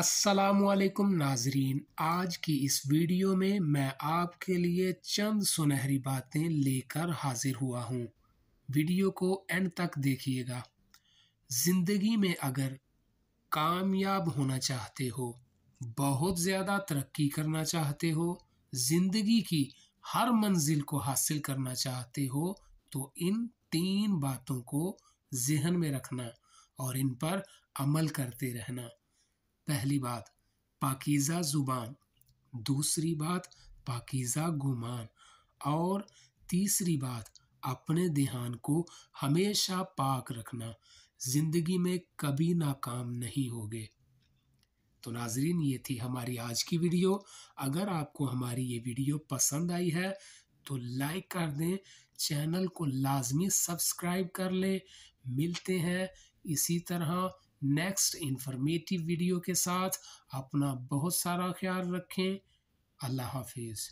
असलकुम नाजरीन आज की इस वीडियो में मैं आपके लिए चंद सुनहरी बातें लेकर हाजिर हुआ हूँ वीडियो को एंड तक देखिएगा ज़िंदगी में अगर कामयाब होना चाहते हो बहुत ज़्यादा तरक्की करना चाहते हो ज़िंदगी की हर मंजिल को हासिल करना चाहते हो तो इन तीन बातों को जहन में रखना और इन पर अमल करते रहना पहली बात पाकिज़ा ज़ुबान दूसरी बात पाकिज़ा गुमान और तीसरी बात अपने ध्यान को हमेशा पाक रखना ज़िंदगी में कभी नाकाम नहीं होगे तो नाजरीन ये थी हमारी आज की वीडियो अगर आपको हमारी ये वीडियो पसंद आई है तो लाइक कर दें चैनल को लाजमी सब्सक्राइब कर लें मिलते हैं इसी तरह नेक्स्ट इन्फॉर्मेटिव वीडियो के साथ अपना बहुत सारा ख्याल रखें अल्लाह हाफिज़